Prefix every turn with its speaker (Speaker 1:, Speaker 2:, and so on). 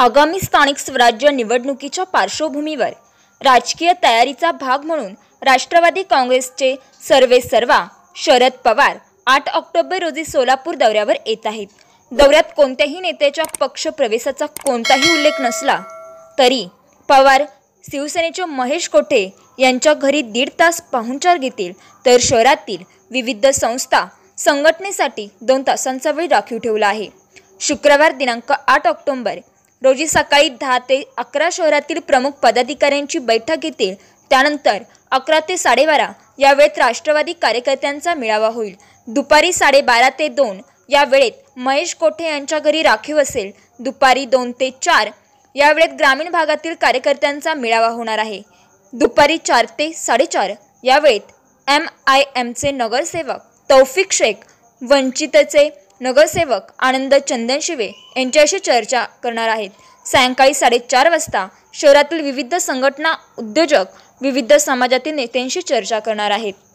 Speaker 1: आगामी स्थानिक स्वराज्य निवडणुकीच्या पार्श्वभूमीवर राजकीय तयारीचा भाग म्हणून राष्ट्रवादी काँग्रेसचे सर्वे सर्वा शरद पवार आठ ऑक्टोबर रोजी सोलापूर दौऱ्यावर येत आहेत दौऱ्यात कोणत्याही नेत्याच्या प्रवेशाचा कोणताही उल्लेख नसला तरी पवार शिवसेनेचे महेश कोठे यांच्या घरी दीड तास पाहुणचार घेतील तर शहरातील विविध संस्था संघटनेसाठी दोन तासांचा वेळ राखीव ठेवला आहे शुक्रवार दिनांक आठ ऑक्टोंबर रोजी सकाळी दहा ते अकरा शहरातील प्रमुख पदाधिकाऱ्यांची बैठक घेतील त्यानंतर अकरा ते साडेबारा या वेळेत राष्ट्रवादी कार्यकर्त्यांचा मेळावा होईल दुपारी साडेबारा ते दोन या वेळेत महेश कोठे यांच्या घरी राखीव असेल दुपारी दोन ते चार या वेळेत ग्रामीण भागातील कार्यकर्त्यांचा मेळावा होणार आहे दुपारी चार ते साडेचार या वेळेत एम आय एमचे नगरसेवक तौफिक शेख वंचितचे नगरसेवक आनंद चंदनशिवे यांच्याशी चर्चा करणार आहेत सायंकाळी साडेचार वाजता शहरातील विविध संघटना उद्योजक विविध समाजातील नेत्यांशी चर्चा करणार आहेत